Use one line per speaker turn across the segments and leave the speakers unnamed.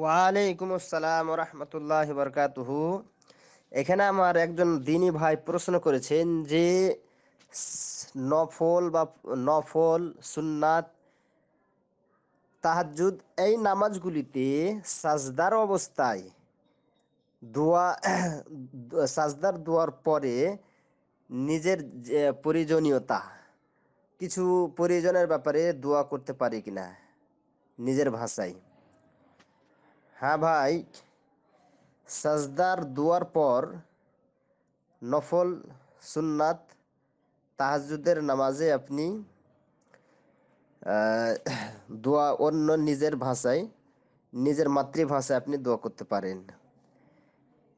ওয়ালাইকুম আসসালাম রহমতুল্লাহ বরকাতুহু এখানে আমার একজন দিনী ভাই প্রশ্ন করেছেন যে নফল বা নফল সুন্নাত তাহাজুদ এই নামাজগুলিতে সাজদার অবস্থায় দোয়া সাজদার দোয়ার পরে নিজের প্রয়োজনীয়তা কিছু প্রয়োজনের ব্যাপারে দোয়া করতে পারে কিনা নিজের ভাষায় হ্যাঁ ভাই সাজদার দুয়ার পর নফল সুন্নাত তাহাজুদের নামাজে আপনি দোয়া অন্য নিজের ভাষায় নিজের মাতৃভাষায় আপনি দোয়া করতে পারেন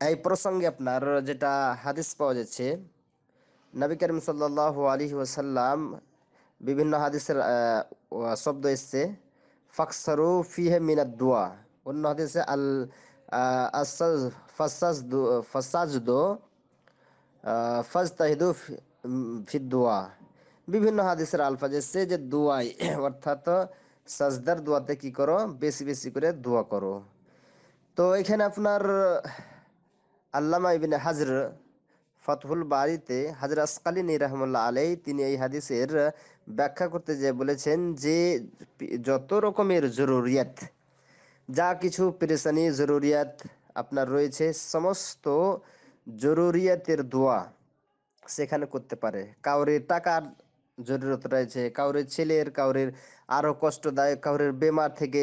এই প্রসঙ্গে আপনার যেটা হাদিস পাওয়া যাচ্ছে নবী করিম সাল্লাহ আলী ওসাল্লাম বিভিন্ন হাদিসের শব্দ এসছে ফাকসারু ফিহে মিনাদ দোয়া অন্য হাদিসে আল দো ফাজ তাহিদু ফি বিভিন্ন হাদিসের আলফাজ এসছে যে দুয়াই অর্থাৎ সাজদার দোয়াতে কি করো বেশি বেশি করে দোয়া করো তো এখানে আপনার আল্লামা ইবিন হাজর ফতহুল বাড়িতে হাজর আসকালিনী রহমুল্লাহ আলাই তিনি এই হাদিসের ব্যাখ্যা করতে যে বলেছেন যে যত রকমের জরুরিয়াত যা কিছু পেরেশানি জরুরিয়াত আপনার রয়েছে সমস্ত জরুরিয়াতের দোয়া সেখানে করতে পারে কাউরে টাকার জরুরত রয়েছে কাউরে ছেলের কাউরের আরও কষ্টদায়ক কাউরের বেমার থেকে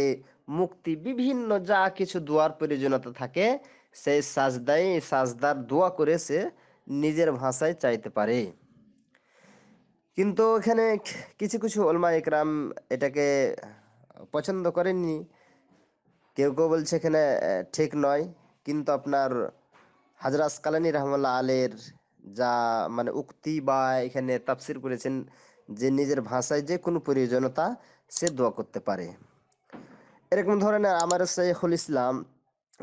মুক্তি বিভিন্ন যা কিছু দোয়ার প্রয়োজনীয়তা থাকে সেই সাজদাই সাজদার দোয়া করে সে নিজের ভাষায় চাইতে পারে কিন্তু এখানে কিছু কিছু ওলমা একরাম এটাকে পছন্দ করেননি কেউ কেউ বলছে এখানে ঠিক নয় কিন্তু আপনার হাজরা আসকালানী রহমাল্লা আলের যা মানে উক্তি বা এখানে তাফসির করেছেন যে নিজের ভাষায় যে কোনো প্রয়োজনতা সে দোয়া করতে পারে এরকম ধরনের আমার শেখুল ইসলাম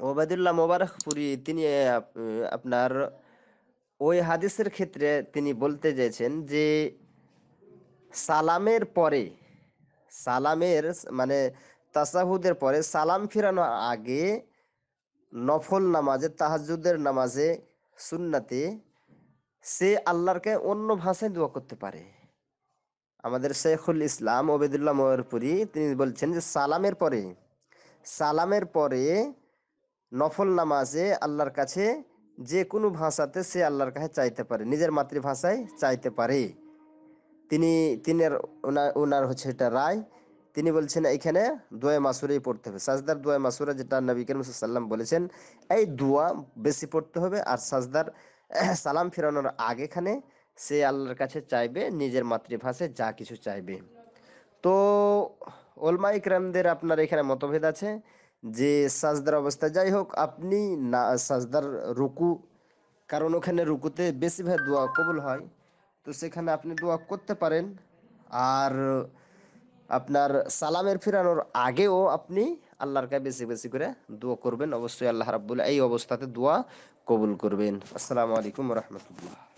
ওবায়দুল্লাহ মোবারকপুরি তিনি আপনার ওই হাদিসের ক্ষেত্রে তিনি বলতে চেয়েছেন যে সালামের পরে সালামের মানে তাসাহুদের পরে সালাম ফিরানোর আগে নফল নামাজে তাহাজুদের নামাজে সুন্নাতে সে আল্লাহরকে অন্য ভাষায় দোয়া করতে পারে আমাদের শেখুল ইসলাম ওবেদুল্লাহ ময়রপুরি তিনি বলছেন যে সালামের পরে সালামের পরে নফল নামাজে আল্লাহর কাছে যে কোনো ভাষাতে সে আল্লাহর কাছে চাইতে পারে নিজের মাতৃভাষায় চাইতে পারে তিনি তিনের ওনার ওনার হচ্ছে এটা রায় তিনি বলছেন এখানে দোয়া মাসুরেই পড়তে হবে সাজদার দোয়া মাসুরা যেটা নবী করিম সাল্লাম বলেছেন এই দোয়া বেশি পড়তে হবে আর সাজদার সালাম ফেরানোর আগেখানে সে আল্লাহর কাছে চাইবে নিজের মাতৃভাষায় যা কিছু চাইবে তো ওলমা ইকরামদের আপনার এখানে মতভেদ আছে যে সাজদার অবস্থা যাই হোক আপনি না সাজদার রুকু কারণ ওখানে রুকুতে বেশিরভাগ দোয়া কবুল হয় তো সেখানে আপনি দোয়া করতে পারেন আর আপনার সালামের ফিরানোর আগেও আপনি আল্লাহর কাছে বেশি বেশি করে দোয়া করবেন অবশ্যই আল্লাহ রাবুল্লাহ এই অবস্থাতে দোয়া কবুল করবেন আসসালামু আলাইকুম রহমতুল্লাহ